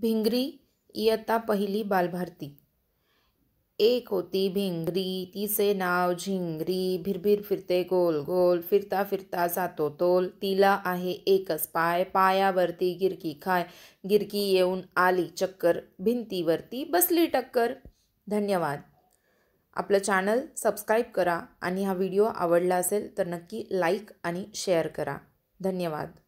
भिंगरी इयत्ता पहिली बालभारती एक होती भिंगरी तिचे नाव झिंगरी भिरभिर फिरते गोल गोल फिरता फिरता जातो तोल तिला आहे एकच पाय पायावरती गिरकी खाय गिरकी येऊन आली चक्कर भिंतीवरती बसली टक्कर धन्यवाद आपलं चॅनल सबस्क्राईब करा आणि हा व्हिडिओ आवडला असेल तर नक्की लाईक आणि शेअर करा धन्यवाद